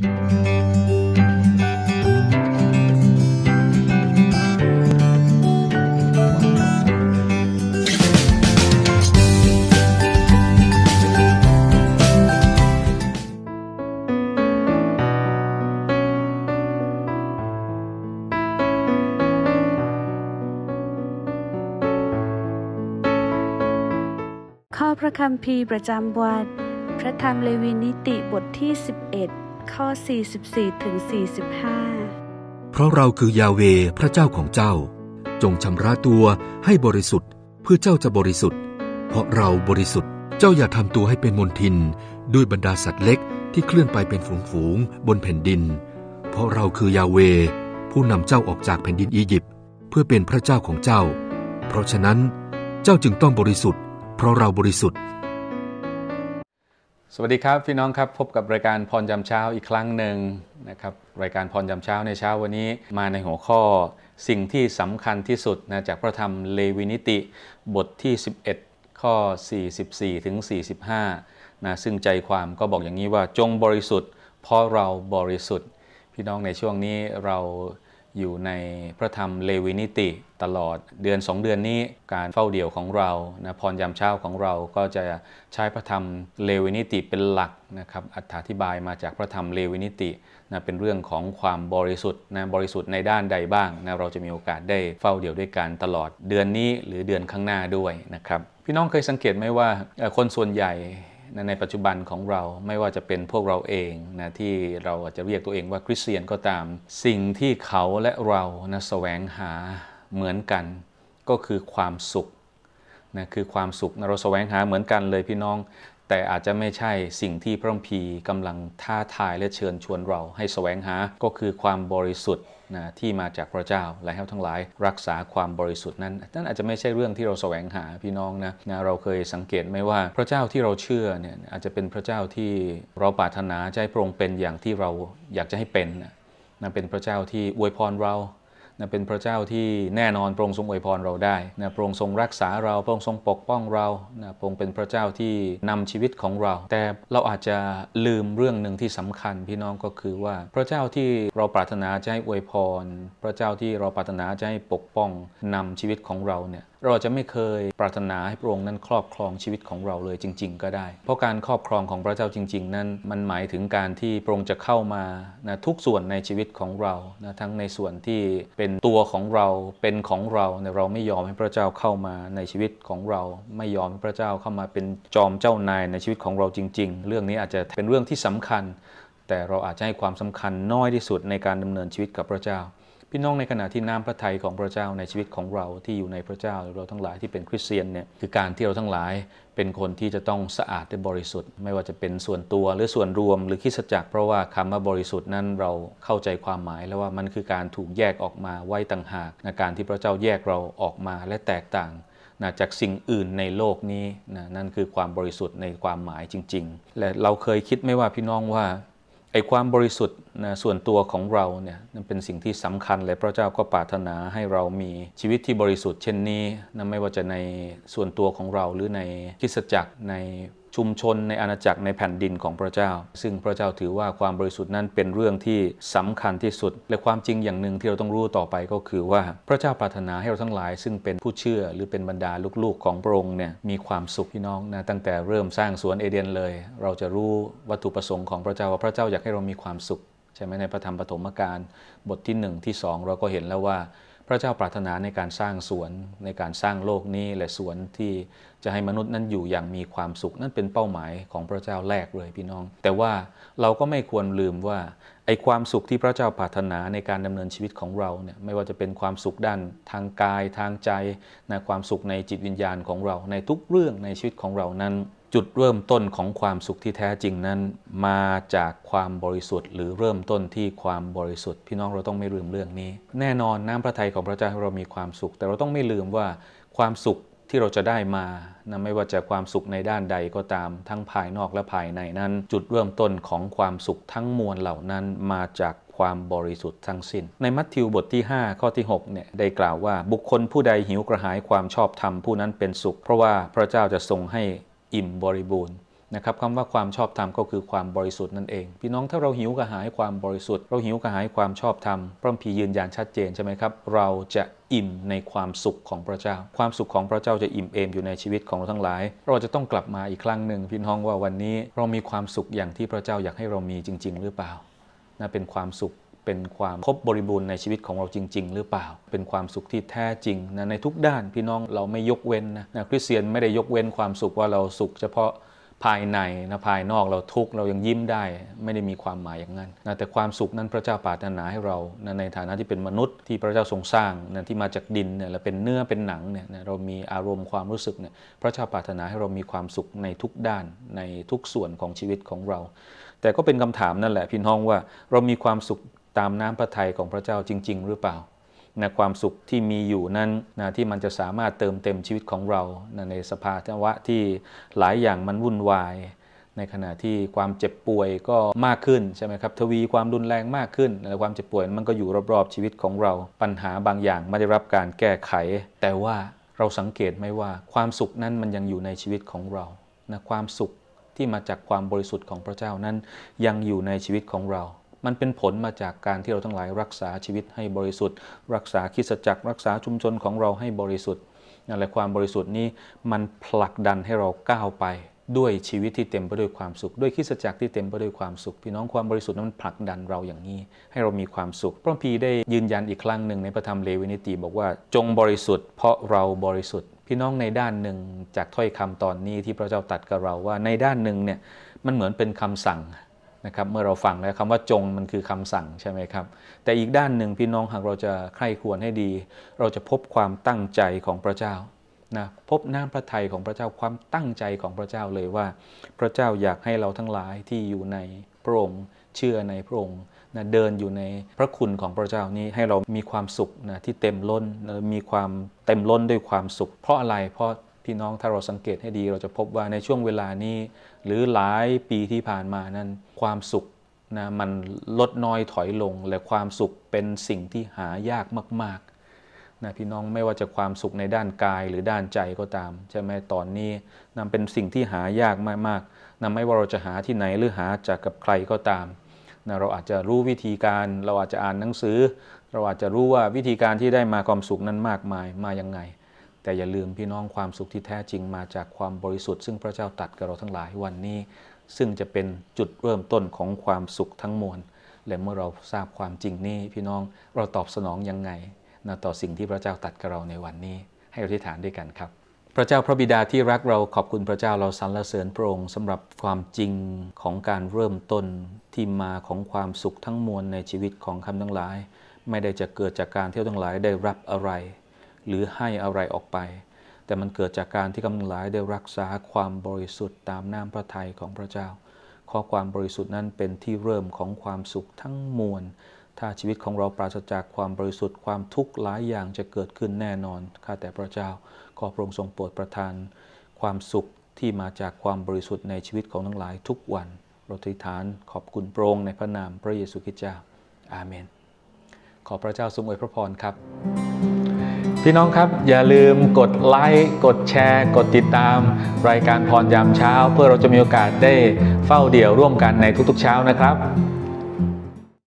ข้อพระคำพีประจำวันพระธรรมเลวีนิติบทที่ 11ข้อ 44ถึง45 เพราะเราคือยาเวพระเจ้าของเจ้า จงชำระตัวให้บริสุทธิ์เพื่อเจ้าจะบริสุทธิ์ เพราะเราบริสุทธิ์ เจ้าอย่าทำตัวให้เป็นมนทิน ด้วยบรรดาสัตว์เล็กที่เคลื่อนไปเป็นฝูงๆบนแผ่นดิน เพราะเราคือยาเวผู้นำเจ้าออกจากแผ่นดินอียิปต์เพื่อเป็นพระเจ้าของเจ้า เพราะฉะนั้นเจ้าจึงต้องบริสุทธิ์เพราะเราบริสุทธิ์สวัสดีครับ พี่น้องครับพบกับรายการพรจำเช้าอีกครั้งหนึ่งนะครับรายการพรจำเช้าในเช้าวันนี้มาในหัวข้อ สิ่งที่สำคัญที่สุดนะจากพระธรรมเลวินิติ บทที่ 11 ข้อ 44 ถึง 45นะซึ่งใจความก็บอกอย่างนี้ว่าจงบริสุทธิ์ เพราะเราบริสุทธิ์ พี่น้องในช่วงนี้เราอยู่ในพระธรรมเลวินิติตลอดเดือนสองเดือนนี้การเฝ้าเดี่ยวของเรานะพรยามเช้าของเราก็จะใช้พระธรรมเลวินิติเป็นหลักนะครับอธิบายมาจากพระธรรมเลวินิตินะเป็นเรื่องของความบริสุทธิ์นะบริสุทธิ์ในด้านใดบ้างนะเราจะมีโอกาสได้เฝ้าเดี่ยวด้วยกันตลอดเดือนนี้หรือเดือนข้างหน้าด้วยนะครับ พี่น้องเคยสังเกตไหมว่าคนส่วนใหญ่นะในปัจจุบันของเราไม่ว่าจะเป็นพวกเราเองนะที่เราอาจจะเรียกตัวเองว่าคริสเตียนก็ตาม สิ่งที่เขาและเรานะแสวงหาเหมือนกันก็คือความสุขนะคือความสุขนะเราแสวงหาเหมือนกันเลยพี่น้องแต่อาจจะไม่ใช่สิ่งที่พระมพีกำลังท้าทายและเชิญชวนเราให้สแสวงหา ก็คือความบริสุทธิ์นะที่มาจากพระเจ้าและให้ทั้งหลายรักษาความบริสุทธิ์นั้น นั่นอาจจะไม่ใช่เรื่องที่เราแสวงหาพี่น้องนะนะเราเคยสังเกตไหมว่าพระเจ้าที่เราเชื่อเนี่ยอาจจะเป็นพระเจ้าที่เราปรารถนาใจพระองค์เป็นอย่างที่เราอยากจะให้เป็นนะเป็นพระเจ้าที่อวยพรเรานะเป็นพระเจ้าที่แน่นอนพระองค์ทรงอวยพรเราได้นะพระองค์ทรงรักษาเรา พระองค์ทรงปกป้องเรานะพระองค์เป็นพระเจ้าที่นำชีวิตของเรา แต่เราอาจจะลืมเรื่องหนึ่งที่สำคัญพี่น้องก็คือว่า พระเจ้าที่เราปรารถนาจะให้อวยพร พระเจ้าที่เราปรารถนาจะให้ปกป้องนำชีวิตของเราเนี่ยเราจะไม่เคยปรารถนาให้พระองค์นั้น ครอบครองชีวิตของเราเลยจริงๆก็ได้ เพราะการครอบครองของพระเจ้าจริงๆ นั้นมันหมายถึงการที่พระองค์จะเข้ามานะทุกส่วนในชีวิตของเรานะทั้งในส่วนที่เป็นตัวของเราเป็นของเรานะเราไม่ยอมให้พระเจ้าเข้ามาในชีวิตของเรา ไม่ยอม ให้พระเจ้าเข้ามาเป็นจอมเจ้านายในชีวิตของเราจริง ๆ เรื่องนี้อาจจะเป็นเรื่องที่สำคัญ แต่เราอาจจะให้ความสำคัญน้อยที่สุดในการดำเนินชีวิตกับพระเจ้าพี่น้องในขณะที่น้ำพระทัยของพระเจ้าในชีวิตของเราที่อยู่ในพระเจ้าเราทั้งหลายที่เป็นคริสเตียนเนี่ยคือการที่เราทั้งหลายเป็นคนที่จะต้องสะอาดและบริสุทธิ์ ไม่ว่าจะเป็นส่วนตัวหรือส่วนรวม หรือคิดจักจ์เพราะว่าคำว่าบริสุทธิ์นั้นเราเข้าใจความหมายแล้วว่ามันคือการถูกแยกออกมาไว้ต่างหากนการที่พระเจ้าแยกเราออกมาและแตกต่างจากสิ่งอื่นในโลกนี้นั่นคือความบริสุทธิ์ในความหมายจริง ๆ และเราเคยคิดไม่ว่าพี่น้องว่าไอ้ความบริสุทธิ์นะส่วนตัวของเราเนี่ยนั่นเป็นสิ่งที่สำคัญเลยพระเจ้าก็ปรารถนาให้เรามีชีวิตที่บริสุทธิ์เช่นนี้นะไม่ว่าจะในส่วนตัวของเราหรือในคิสจักรในชุมชนในอาณาจักรในแผ่นดินของพระเจ้า ซึ่งพระเจ้าถือว่าความบริสุทธิ์นั้นเป็นเรื่องที่สำคัญที่สุด และความจริงอย่างหนึ่งที่เราต้องรู้ต่อไปก็คือว่าพระเจ้าปรารถนาให้เราทั้งหลาย ซึ่งเป็นผู้เชื่อหรือเป็นบรรดาลูกๆของพระองค์เนี่ยมีความสุขพี่น้องนะตั้งแต่เริ่มสร้างสวนเอเดนเลย เราจะรู้วัตถุประสงค์ของพระเจ้าว่าพระเจ้าอยากให้เรามีความสุขใช่ไหมในพระธรรมปฐมกาลบทที่1ที่2เราก็เห็นแล้วว่า พระเจ้าปรารถนาในการสร้างสวนในการสร้างโลกนี้และสวนที่จะให้มนุษย์นั้นอยู่อย่างมีความสุขนั่นเป็นเป้าหมายของพระเจ้าแรกเลยพี่น้อง แต่ว่าเราก็ไม่ควรลืมว่าไอ้ความสุขที่พระเจ้าปรารถนาในการดำเนินชีวิตของเราเนี่ยไม่ว่าจะเป็นความสุขด้าน ทางกายทางใจนะความสุขในจิตวิญญาณของเรา ในทุกเรื่องในชีวิตของเรานั้น จุดเริ่มต้นของความสุขที่แท้จริงนั้น มาจากความบริสุทธิ์หรือเริ่มต้นที่ความบริสุทธิ์ พี่น้องเราต้องไม่ลืมเรื่องนี้ แน่นอนน้ำพระทัยของพระเจ้าให้เรามีความสุข แต่เราต้องไม่ลืมว่าความสุขที่เราจะได้มานะไม่ว่าจะความสุขในด้านใดก็ตามทั้งภายนอกและภายในนั้น จุดเริ่มต้นของความสุขทั้งมวลเหล่านั้นมาจากความบริสุทธิ์ทั้งสิน้นในมัทธิวบทที่ 5 ข้อที่6เนี่ย ได้กล่าวว่าบุคคลผู้ใดหิวกระหายความชอบธรรมผู้นั้นเป็นสุข เพราะว่าพระเจ้าจะทรงให้อิ่มบริบูรณ์นะครับคำว่าความชอบธรรมก็คือความบริสุทธิ์นั่นเอง พี่น้องถ้าเราหิวกระหายความบริสุทธิ์เราหิวกระหายความชอบธรรมพระพียืนยันชัดเจนใช่ไหมครับเราจะอิ่มในความสุขของพระเจ้า ความสุขของพระเจ้าจะอิ่มเอมอยู่ในชีวิตของเราทั้งหลาย เราจะต้องกลับมาอีกครั้งหนึ่งพี่น้องว่าวันนี้เรามีความสุขอย่างที่พระเจ้าอยากให้เรามีจริง ๆ หรือเปล่านะเป็นความสุขเป็นความครบบริบูรณ์ในชีวิตของเราจริง ๆ หรือเปล่า เป็นความสุขที่แท้จริงนะในทุกด้านพี่น้องเราไม่ยกเว้นนะนะคริสเตียนไม่ได้ยกเว้นความสุขว่าเราสุขเฉพาะภายในนะภายนอกเราทุกข์เรายังยิ้มได้ไม่ได้มีความหมายอย่างนั้นนะแต่ความสุขนั้นพระเจ้าปรารถนาให้เรานะในฐานะที่เป็นมนุษย์ที่พระเจ้าทรงสร้างนะที่มาจากดินเนี่ยเราเป็นเนื้อเป็นหนังเนี่ยนะเรามีอารมณ์ความรู้สึกเนี่ยพระเจ้าปรารถนาให้เรามีความสุขในทุกด้านในทุกส่วนของชีวิตของเรา แต่ก็เป็นคำถามนั่นแหละพี่น้องว่าเรามีความสุขตามน้ำพระทัยของพระเจ้าจริง ๆ หรือเปล่านะความสุขที่มีอยู่นั้นนะที่มันจะสามารถเติมเต็มชีวิตของเรานะในสภาวะที่หลายอย่างมันวุ่นวาย ในขณะที่ความเจ็บป่วยก็มากขึ้นใช่ไหมครับทวีความรุนแรงมากขึ้นนะความเจ็บป่วยมันก็อยู่รอบ ๆ ชีวิตของเรา ปัญหาบางอย่างไม่ได้รับการแก้ไข แต่ว่าเราสังเกตไหมว่าความสุขนั้นมันยังอยู่ในชีวิตของเรานะความสุขที่มาจากความบริสุทธิ์ของพระเจ้านั้นยังอยู่ในชีวิตของเรามันเป็นผลมาจากการที่เราทั้งหลายรักษาชีวิตให้บริสุทธิ์ รักษาคิสจักรรักษาชุมชนของเราให้บริสุทธิ์อะไรความบริสุทธิ์นี้ มันผลักดันให้เราก้าวไป ด้วยชีวิตที่เต็มไปด้วยความสุข ด้วยคิสจักรที่เต็มไปด้วยความสุข พี่น้องความบริสุทธิ์นั้นมันผลักดันเราอย่างนี้ ให้เรามีความสุขพระพีได้ยืนยันอีกครั้งหนึ่งในพระธรรมเลวินิตีบอกว่า จงบริสุทธิ์เพราะเราบริสุทธิ์ พี่น้องในด้านหนึ่งจากถ้อยคำตอนนี้ที่พระเจ้าตัดกับเราว่าในด้านหนึ่งเนี่ยมันเหมือนเป็นคำสั่งนะครับเมื่อเราฟังแล้วคำว่าจงมันคือคำสั่งใช่ไหมครับแต่อีกด้านหนึ่งพี่น้องหากเราจะใคร่ควรให้ดี เราจะพบความตั้งใจของพระเจ้านะพบน้ำพระทัยของพระเจ้าความตั้งใจของพระเจ้าเลยว่าพระเจ้าอยากให้เราทั้งหลายที่อยู่ในพระองค์เชื่อในพระองค์นะเดินอยู่ในพระคุณของพระเจ้านี้ให้เรามีความสุขนะที่เต็มล้นนะมีความเต็มล้นด้วยความสุข เพราะอะไรเพราะพี่น้อง ถ้าเราสังเกตให้ดีเราจะพบว่าในช่วงเวลานี้ หรือหลายปีที่ผ่านมานั้นความสุขนะมันลดน้อยถอยลงและความสุขเป็นสิ่งที่หายากมากๆนะพี่น้องไม่ว่าจะความสุขในด้านกายหรือด้านใจก็ตามใช่ไหมตอนนี้นะเป็นสิ่งที่หายากมากๆนะไม่ว่าเราจะหาที่ไหนหรือหาจากกับใครก็ตามนะเราอาจจะรู้วิธีการเราอาจจะอ่านหนังสือ เราอาจจะรู้ว่าวิธีการที่ได้มาความสุขนั้นมากมายมาอย่างไงแต่อย่าลืมพี่น้องความสุขที่แท้จริงมาจากความบริสุทธิ์ซึ่งพระเจ้าตัดกับเราทั้งหลายวันนี้ ซึ่งจะเป็นจุดเริ่มต้นของความสุขทั้งมวลและเมื่อเราทราบความจริงนี้ พี่น้องเราตอบสนองยังไงนะต่อสิ่งที่พระเจ้าตัดกับเราในวันนี้ ให้อธิษฐานด้วยกันครับ พระเจ้าพระบิดาที่รักเราขอบคุณพระเจ้าเราสรรเสริญพระองค์สำหรับความจริงของการเริ่มต้นที่มาของความสุขทั้งมวลในชีวิตของคำทั้งหลาย ไม่ได้จะเกิดจากการเที่ยวทั้งหลายได้รับอะไรหรือให้อะไรออกไป แต่มันเกิดจากการที่กำลังหลายได้รักษาความบริสุทธิ์ตามน้ำพระทัยของพระเจ้าข้อความบริสุทธิ์นั้นเป็นที่เริ่มของความสุขทั้งมวล ถ้าชีวิตของเราปราศจากความบริสุทธิ์ความทุกข์หลายอย่างจะเกิดขึ้นแน่นอน ข้าแต่พระเจ้าขอพระองค์ทรงโปรดประทาน ความสุขที่มาจากความบริสุทธิ์ในชีวิตของทั้งหลายทุกวันเราทิฐานขอบคุณโปรงในพระนามพระเยซูคริสต์เจ้าอาเมน ขอพระเจ้าทรงอวยพระพรครับพี่น้องครับอย่าลืมกดไลค์กดแชร์กดติดตามรายการพรยามเช้าเพื่อเราจะมีโอกาสได้เฝ้าเดี่ยวร่วมกันในทุกๆเช้านะครับ